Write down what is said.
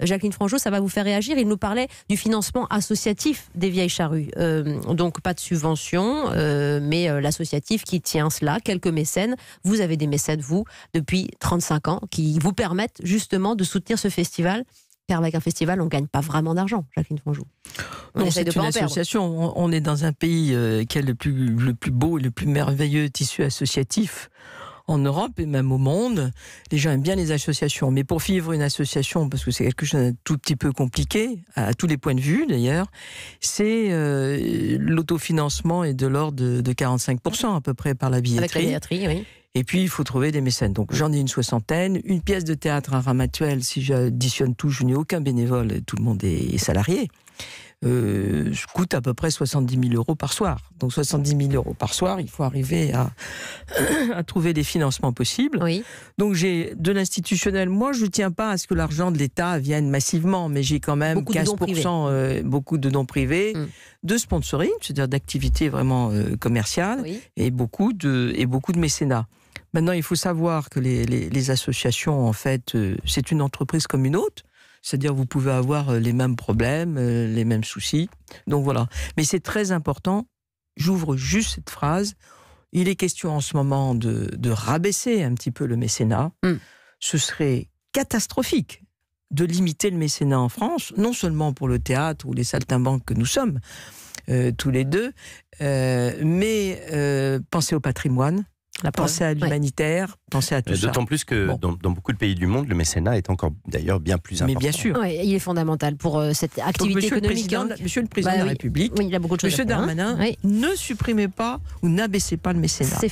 Jacqueline Frangeau, ça va vous faire réagir. Il nous parlait du financement associatif des vieilles charrues. Euh, donc pas de subvention, euh, mais euh, l'associatif qui tient cela, quelques mécènes. Vous avez des mécènes, vous, depuis 35 ans, qui vous permettent justement de soutenir ce festival car avec un festival, on ne gagne pas vraiment d'argent, Jacqueline Franjou. On une association. On est dans un pays qui a le plus, le plus beau et le plus merveilleux tissu associatif en Europe et même au monde. Les gens aiment bien les associations. Mais pour vivre une association, parce que c'est quelque chose d'un tout petit peu compliqué, à, tous les points de vue d'ailleurs, c'est euh, l'autofinancement est de l'ordre de, 45% à peu près par la billetterie. la billetterie, oui. Et puis, il faut trouver des mécènes. Donc, j'en ai une soixantaine. Une pièce de théâtre à Ramatuel, si j'additionne tout, je n'ai aucun bénévole, tout le monde est salarié euh, coûte à peu près 70 000 euros par soir. Donc 70 000 euros par soir, il faut arriver à, trouver des financements possibles. Donc j'ai de l'institutionnel. Moi, je ne tiens pas à ce que l'argent de l'État vienne massivement, mais j'ai quand même 15% beaucoup de dons privés, euh, hmm. de sponsoring, c'est-à-dire d'activités vraiment euh, commerciales, et, beaucoup de, et beaucoup de mécénat. Maintenant, il faut savoir que les, associations, en fait, euh, c'est une entreprise comme une autre. C'est-à-dire vous pouvez avoir euh, les mêmes problèmes, euh, les mêmes soucis. Donc voilà. Mais c'est très important. J'ouvre juste cette phrase. Il est question en ce moment de, rabaisser un petit peu le mécénat. Mm. Ce serait catastrophique de limiter le mécénat en France, non seulement pour le théâtre ou les saltimbanques que nous sommes euh, tous les deux, mais pensez au patrimoine, la pensée à l'humanitaire, penser à euh, tout ça. D'autant plus que dans, beaucoup de pays du monde, le mécénat est encore d'ailleurs bien plus important. Mais bien sûr. il est fondamental pour euh, cette activité économique. Hein. Monsieur le Président bah de la République, monsieur Darmanin, ne supprimez pas ou n'abaissez pas le mécénat.